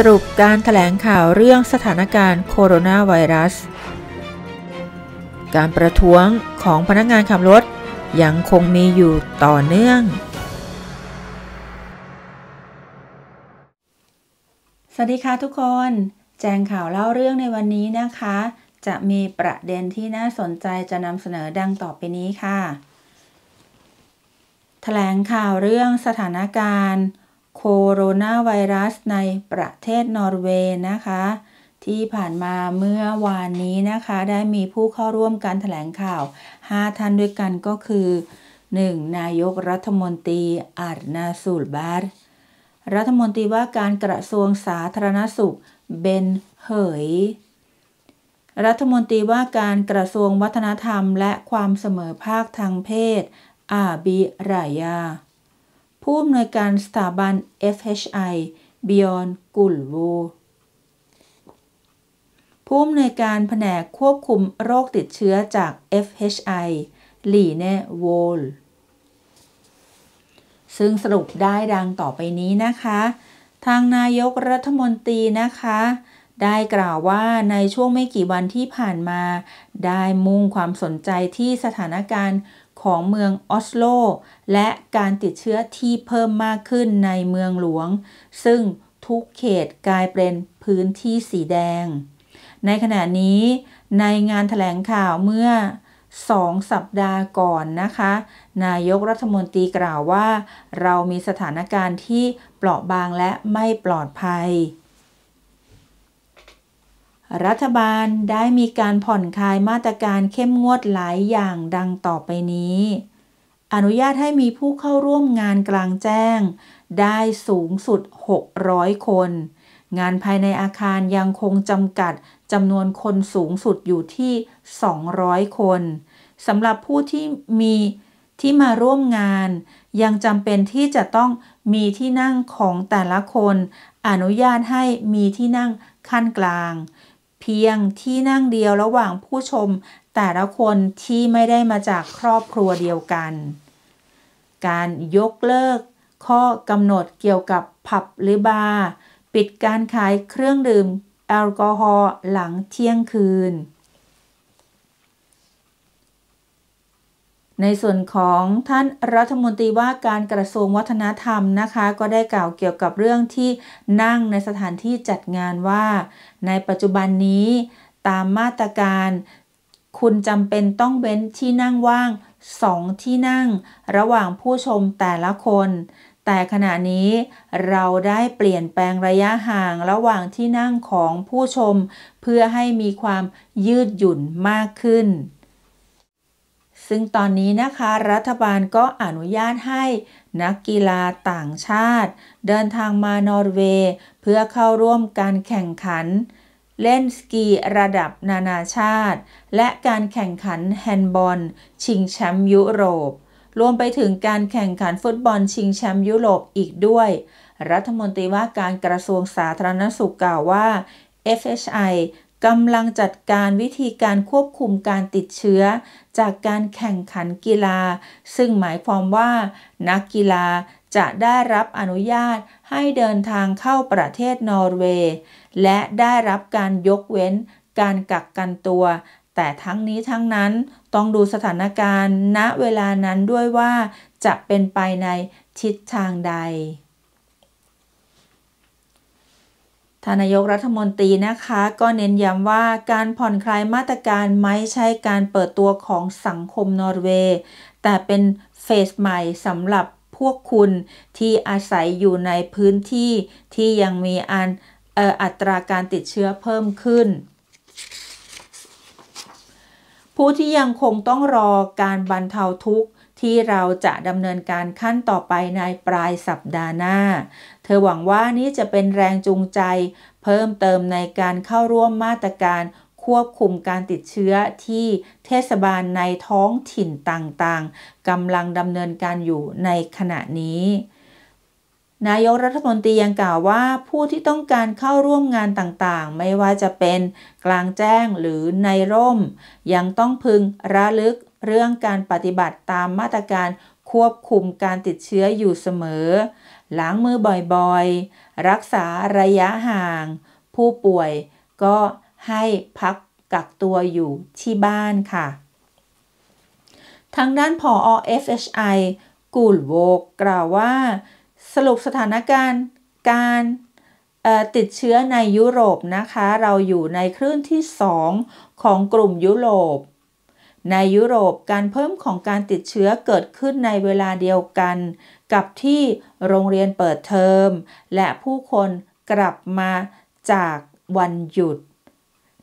สรุปการถแถลงข่าวเรื่องสถานการณ์ โคโรนาไวรัส การประท้วงของพนักงานขับรถยังคงมีอยู่ต่อเนื่อง สวัสดีค่ะทุกคน แจงข่าวเล่าเรื่องในวันนี้นะคะ จะมีประเด็นที่น่าสนใจจะนำเสนอดังต่อไปนี้ค่ะถแถลงข่าวเรื่องสถานการณ์โคโรนาไวรัสในประเทศนอร์เวย์นะคะ ที่ผ่านมาเมื่อวานนี้นะคะ ได้มีผู้เข้าร่วมการถแถลงข่าว 5ท่านด้วยกันก็คือ 1. นายกรัฐมนตรีอาร์นาสูลบาร์รัฐมนตรีว่าการกระทรวงสาธารณสุขเบนเหย รัฐมนตรีว่าการกระทรวงวัฒนธรรม และความเสมอภาคทางเพศอาบีรายาผู้อำนวยการสถาบัน FHI Beyond กุลวูผู้อำนวยการแผนกควบคุมโรคติดเชื้อจาก FHI หลีเนวลซึ่งสรุปได้ดังต่อไปนี้นะคะ ทางนายกรัฐมนตรีนะคะ ได้กล่าวว่าในช่วงไม่กี่วันที่ผ่านมา ได้มุ่งความสนใจที่สถานการณ์ของเมืองออสโล และการติดเชื้อที่เพิ่มมากขึ้นในเมืองหลวง ซึ่งทุกเขตกลายเป็นพื้นที่สีแดง ในขณะนี้ในงานถแถลงข่าวเมื่อสองสัปดาห์ก่อนนะคะ นายกรัฐมนตรีกล่าวว่า เรามีสถานการณ์ที่เปราะบางและไม่ปลอดภัยรัฐบาลได้มีการผ่อนคลายมาตรการเข้มงวดหลายอย่างดังต่อไปนี้ อนุญาตให้มีผู้เข้าร่วมงานกลางแจ้ง ได้สูงสุด 600 คน งานภายในอาคารยังคงจำกัดจำนวนคนสูงสุดอยู่ที่ 200 คนสำหรับผู้ที่มีที่มาร่วมงานยังจำเป็นที่จะต้องมีที่นั่งของแต่ละคน อนุญาตให้มีที่นั่งขั้นกลางเพียงที่นั่งเดียวระหว่างผู้ชม แต่ละคนที่ไม่ได้มาจากครอบครัวเดียวกัน การยกเลิกข้อกำหนดเกี่ยวกับผับหรือบาร์ปิดการขายเครื่องดื่มแอลกอฮอล์หลังเที่ยงคืนในส่วนของท่านรัฐมนตรีว่าการกระทรวงวัฒนธรรมนะคะ ก็ได้กล่าวเกี่ยวกับเรื่องที่นั่งในสถานที่จัดงานว่า ในปัจจุบันนี้ ตามมาตรการ คุณจำเป็นต้องเว้นที่นั่งว่าง2ที่นั่งระหว่างผู้ชมแต่ละคน แต่ขณะนี้เราได้เปลี่ยนแปลงระยะห่างระหว่างที่นั่งของผู้ชม เพื่อให้มีความยืดหยุ่นมากขึ้นซึ่งตอนนี้นะคะ รัฐบาลก็อนุญาตให้ นักกีฬาต่างชาติ เดินทางมานอร์เวย์เพื่อเข้าร่วมการแข่งขัน เล่นสกี ระดับนานาชาติ และการแข่งขันแฮนด์บอล ชิงแชมป์ยุโรป รวมไปถึงการแข่งขันฟุตบอลชิงแชมป์ยุโรปอีกด้วย รัฐมนตรีว่าการกระทรวงสาธารณสุขกล่าว ว่า FHI กำลังจัดการวิธีการควบคุมการติดเชื้อ จากการแข่งขันกีฬา ซึ่งหมายความว่า นักกีฬาจะได้รับอนุญาตให้เดินทางเข้าประเทศนอร์เวย์ และได้รับการยกเว้นการกักกันตัว แต่ทั้งนี้ทั้งนั้นต้องดูสถานการณ์ ณเวลานั้นด้วยว่าจะเป็นไปในทิศทางใดทานายกรัฐมนตรีนะคะก็เน้นย้ำว่าการผ่อนคลายมาตรการไม่ใช่การเปิดตัวของสังคมนอร์เวย์ แต่เป็นเฟสใหม่สำหรับพวกคุณที่อาศัยอยู่ในพื้นที่ที่ยังมีอันออัตราการติดเชื้อเพิ่มขึ้น ผู้ที่ยังคงต้องรอการบรรเทาทุกข์ที่เราจะดำเนินการขั้นต่อไปในปลายสัปดาห์หน้า เธอหวังว่านี้จะเป็นแรงจูงใจ เพิ่มเติมในการเข้าร่วมมาตรการควบคุมการติดเชื้อที่เทศบาลในท้องถิ่นต่าง ๆกำลังดำเนินการอยู่ในขณะนี้ นายกรัฐมนตรียังกล่าวว่า ผู้ที่ต้องการเข้าร่วมงานต่าง ๆ ไม่ว่าจะเป็นกลางแจ้งหรือในร่ม ยังต้องพึงระลึกเรื่องการปฏิบัติตามมาตรการควบคุมการติดเชื้ออยู่เสมอ ล้างมือบ่อยๆ รักษาระยะห่าง ผู้ป่วยก็ให้พักกักตัวอยู่ที่บ้านค่ะ ทางด้านผอ FHI กูลโวกกล่าวว่าสรุปสถานการณ์การติดเชื้อในยุโรปนะคะ เราอยู่ในคลื่นที่ 2 ของกลุ่มยุโรปในยุโรปการเพิ่มของการติดเชื้อเกิดขึ้นในเวลาเดียวกัน กับที่โรงเรียนเปิดเทอมและผู้คนกลับมาจากวันหยุด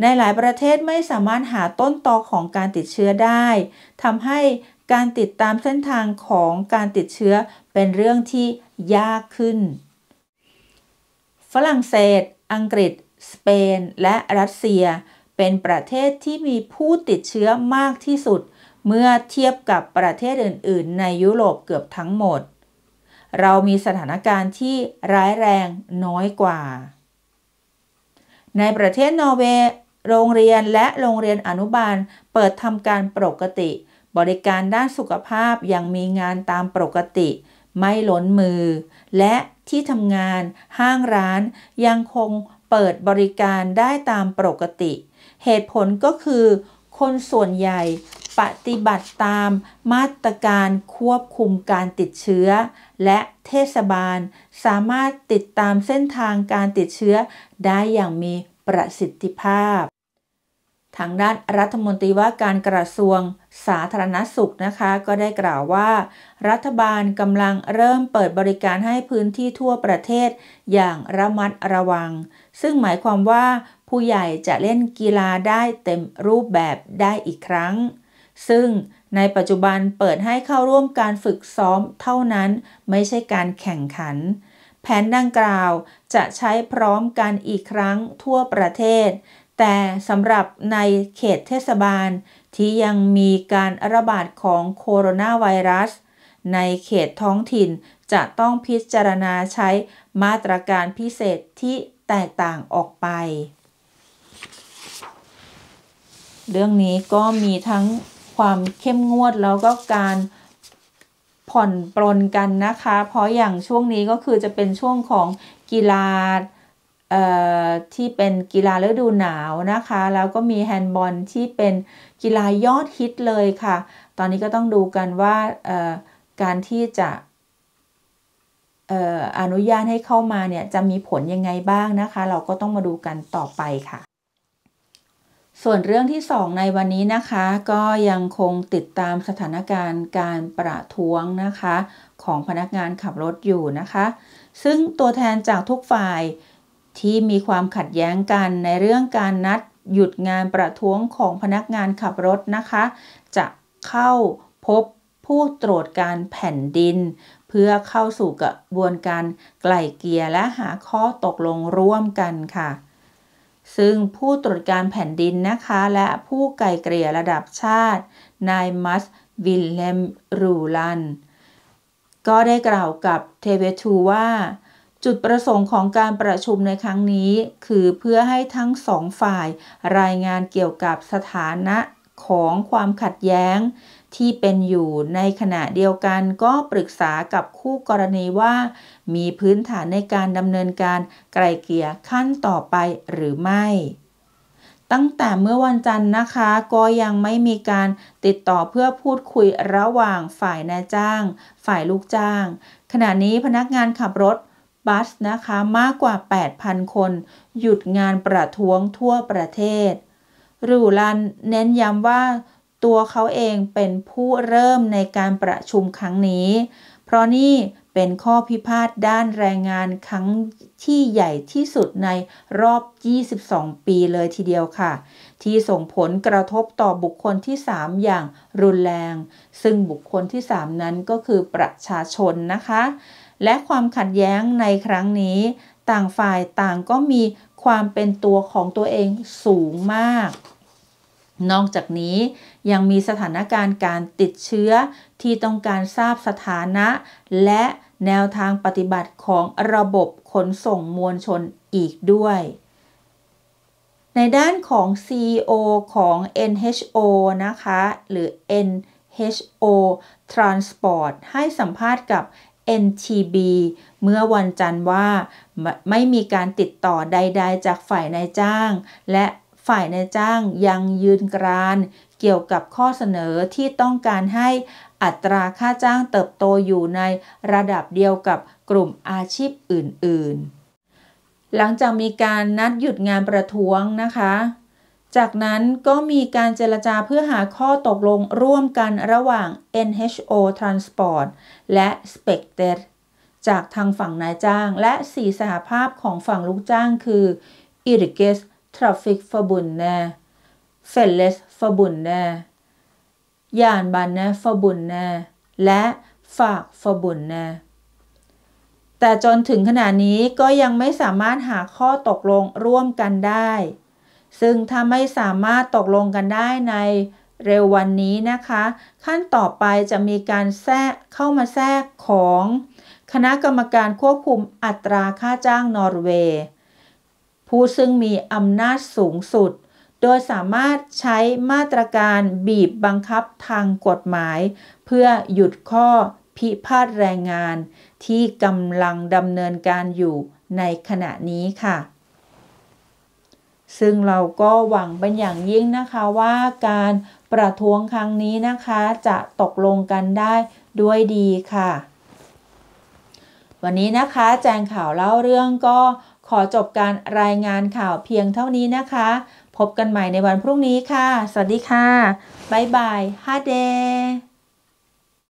ในหลายประเทศไม่สามารถหาต้นตอของการติดเชื้อได้ทำให้การติดตามเส้นทางของการติดเชื้อเป็นเรื่องที่ยากขึ้น ฝรั่งเศส อังกฤษสเปน และรัสเซียเป็นประเทศที่มีผู้ติดเชื้อมากที่สุด เมื่อเทียบกับประเทศอื่นๆ ในยุโรปเกือบทั้งหมด เรามีสถานการณ์ที่ร้ายแรงน้อยกว่า ในประเทศนอร์เวย์ โรงเรียนและโรงเรียนอนุบาล เปิดทำการปกติ บริการด้านสุขภาพยังมีงานตามปกติ ไม่ล้นมือ และที่ทำงานห้างร้านยังคงเปิดบริการได้ตามปกติเหตุผลก็คือ คนส่วนใหญ่ ปฏิบัติตามมาตรการควบคุมการติดเชื้อ และเทศบาลสามารถติดตามเส้นทางการติดเชื้อได้อย่างมีประสิทธิภาพทางด้านรัฐมนตรีว่าการกระทรวง สาธารณสุขนะคะ ก็ได้กล่าวว่ารัฐบาลกำลังเริ่มเปิดบริการให้พื้นที่ทั่วประเทศอย่างระมัดระวัง ซึ่งหมายความว่าผู้ใหญ่จะเล่นกีฬาได้เต็มรูปแบบได้อีกครั้ง ซึ่งในปัจจุบันเปิดให้เข้าร่วมการฝึกซ้อมเท่านั้น ไม่ใช่การแข่งขัน แผนดังกล่าวจะใช้พร้อมกันอีกครั้งทั่วประเทศแต่สำหรับในเขตเทศบาลที่ยังมีการระบาดของโคโรนาไวรัส ในเขตท้องถิ่นจะต้องพิจารณาใช้มาตรการพิเศษที่แตกต่างออกไป เรื่องนี้ก็มีทั้งความเข้มงวดแล้วก็การผ่อนปลนกันนะคะ เพราะอย่างช่วงนี้ก็คือจะเป็นช่วงของกีฬาที่เป็นกีฬาฤดูหนาวนะคะ แล้วก็มีแฮนด์บอลที่เป็นกีฬายอดฮิตเลยค่ะ ตอนนี้ก็ต้องดูกันว่าการที่จะอนุญาตให้เข้ามาเนี่ยจะมีผลยังไงบ้างนะคะ เราก็ต้องมาดูกันต่อไปค่ะ ส่วนเรื่องที่ 2 ในวันนี้นะคะ ก็ยังคงติดตามสถานการณ์การประท้วงนะคะของพนักงานขับรถอยู่นะคะ ซึ่งตัวแทนจากทุกฝ่ายที่มีความขัดแย้งกันในเรื่องการนัดหยุดงานประท้วงของพนักงานขับรถนะคะ จะเข้าพบผู้ตรวจการแผ่นดิน เพื่อเข้าสู่กระบวนการไกล่เกลี่ยและหาข้อตกลงร่วมกันค่ะ ซึ่งผู้ตรวจการแผ่นดินนะคะและผู้ไกล่เกลี่ยระดับชาตินายมัสวิลเลมรูลันก็ได้กล่าวกับเทเวทูว่าจุดประสงค์ของการประชุมในครั้งนี้ คือเพื่อให้ทั้งสองฝ่าย รายงานเกี่ยวกับสถานะของความขัดแย้ง ที่เป็นอยู่ในขณะเดียวกันก็ปรึกษากับคู่กรณีว่า มีพื้นฐานในการดำเนินการไกลเกลี่ยขั้นต่อไปหรือไม่ ตั้งแต่เมื่อวันจันทร์นะคะก็ยังไม่มีการติดต่อเพื่อพูดคุยระหว่างฝ่ายนายจ้าง ฝ่ายลูกจ้าง ขณะนี้พนักงานขับรถบัสนะคะ มากกว่า 8,000 คน หยุดงานประท้วงทั่วประเทศ รูลันเน้นย้ำว่า ตัวเขาเองเป็นผู้เริ่มในการประชุมครั้งนี้ เพราะนี่เป็นข้อพิพาทด้านแรงงานครั้งที่ใหญ่ที่สุดในรอบ 22 ปีเลยทีเดียวค่ะ ที่ส่งผลกระทบต่อบุคคลที่ 3 อย่างรุนแรง ซึ่งบุคคลที่ 3 นั้นก็คือประชาชนนะคะและความขัดแย้งในครั้งนี้ต่างฝ่ายต่างก็มีความเป็นตัวของตัวเองสูงมาก นอกจากนี้ยังมีสถานการณ์การติดเชื้อที่ต้องการทราบสถานะ และแนวทางปฏิบัติของระบบขนส่งมวลชนอีกด้วย ในด้านของ CEO ของ NHO นะคะ หรือ NHO Transport ให้สัมภาษณ์กับ NTB เมื่อวันจันทร์ว่าไม่มีการติดต่อใดๆจากฝ่ายนายจ้าง และฝ่ายนายจ้างยังยืนกรานเกี่ยวกับข้อเสนอที่ต้องการให้อัตราค่าจ้างเติบโตอยู่ในระดับเดียวกับกลุ่มอาชีพอื่นๆ หลังจากมีการนัดหยุดงานประท้วงนะคะจากนั้นก็มีการเจรจาเพื่อหาข้อตกลงร่วมกันระหว่าง NHO Transport และ Spectre จากทางฝั่งนายจ้าง และสีสหภาพของฝั่งลูกจ้างคือ i r i g e s Traffic f o r b u n d e f e l l e s f o r b u n d e ยานบันนะฟบุนน e และฝากฟบุนน e แต่จนถึงขณะนี้ก็ยังไม่สามารถหาข้อตกลงร่วมกันได้ซึ่งถ้าไม่สามารถตกลงกันได้ในเร็ววันนี้นะคะ ขั้นต่อไปจะมีการแทรกเข้ามาแทรกของ คณะกรรมการควบคุมอัตราค่าจ้างนอร์เวย์ผู้ซึ่งมีอำนาจสูงสุด โดยสามารถใช้มาตรการบีบบังคับทางกฎหมาย เพื่อหยุดข้อพิพาทแรงงาน ที่กำลังดำเนินการอยู่ในขณะนี้ค่ะซึ่งเราก็หวัง เป็น อย่างยิ่งนะคะว่าการประท้วงครั้งนี้นะคะ จะตกลงกันได้ด้วยดีค่ะ วันนี้นะคะ แจงข่าวเล่าเรื่องก็ขอจบการรายงานข่าวเพียงเท่านี้นะคะ พบกันใหม่ในวันพรุ่งนี้ค่ะ สวัสดีค่ะบ๊ายบายฮาเด